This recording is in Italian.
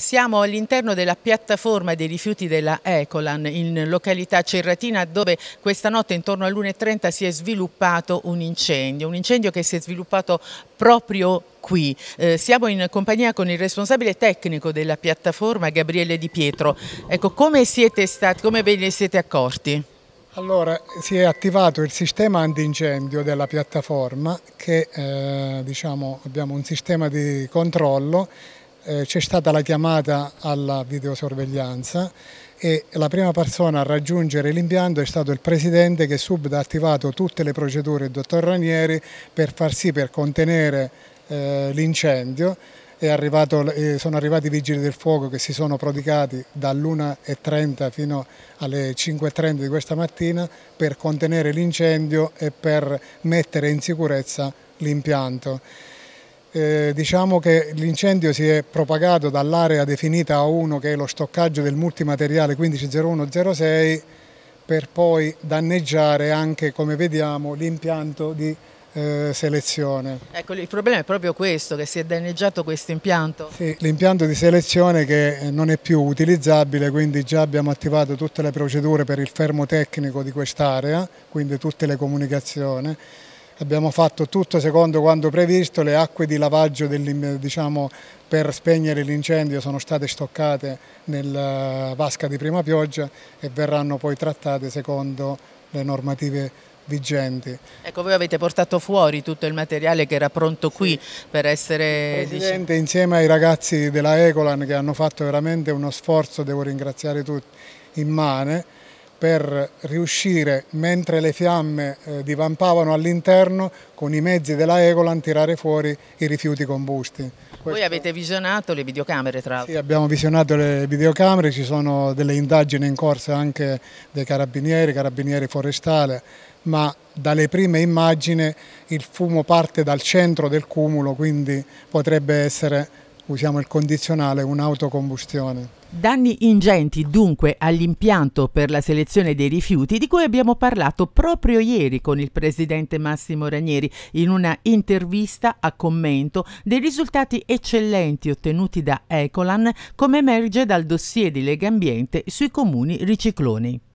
Siamo all'interno della piattaforma dei rifiuti della Ecolan in località Cerratina dove questa notte intorno all'1.30 si è sviluppato un incendio, un incendio che si è sviluppato proprio qui. Eh, siamo in compagnia con il responsabile tecnico della piattaforma Gabriele Di Pietro. Ecco, come siete stati, come ve ne siete accorti? Allora, si è attivato il sistema antincendio della piattaforma che eh, diciamo, abbiamo un sistema di controllo eh, c'è stata la chiamata alla videosorveglianza e la prima persona a raggiungere l'impianto è stato il presidente che subito ha attivato tutte le procedure il dottor Ranieri per far sì, per contenere eh, l'incendio. arrivato, eh, sono arrivati i vigili del fuoco che si sono prodigati dall'1.30 fino alle 5.30 di questa mattina per contenere l'incendio e per mettere in sicurezza l'impianto eh, diciamo che l'incendio si è propagato dall'area definita A1 che è lo stoccaggio del multimateriale 150106 per poi danneggiare anche come vediamo l'impianto di eh, selezione. Ecco, il problema è proprio questo, che si è danneggiato questo impianto? Sì, l'impianto di selezione che eh, non è più utilizzabile, quindi già abbiamo attivato tutte le procedure per il fermo tecnico di quest'area, quindi tutte le comunicazioni abbiamo fatto tutto secondo quanto previsto, le acque di lavaggio diciamo, per spegnere l'incendio sono state stoccate nella eh, vasca di prima pioggia e verranno poi trattate secondo le normative vigenti. Ecco, voi avete portato fuori tutto il materiale che era pronto qui sì. per essere... Presidente, dice... insieme ai ragazzi della Ecolan che hanno fatto veramente uno sforzo, devo ringraziare tutti, immane, per riuscire, mentre le fiamme eh, divampavano all'interno, con i mezzi della Egolan tirare fuori i rifiuti combusti. Questo... Voi avete visionato le videocamere tra l'altro? Sì, abbiamo visionato le videocamere, ci sono delle indagini in corso anche dei carabinieri, carabinieri forestali, ma dalle prime immagini il fumo parte dal centro del cumulo, quindi potrebbe essere usiamo il condizionale, un'autocombustione. Danni ingenti dunque all'impianto per la selezione dei rifiuti di cui abbiamo parlato proprio ieri con il presidente Massimo Ranieri in una intervista a commento dei risultati eccellenti ottenuti da Ecolan come emerge dal dossier di Lega Ambiente sui comuni ricicloni.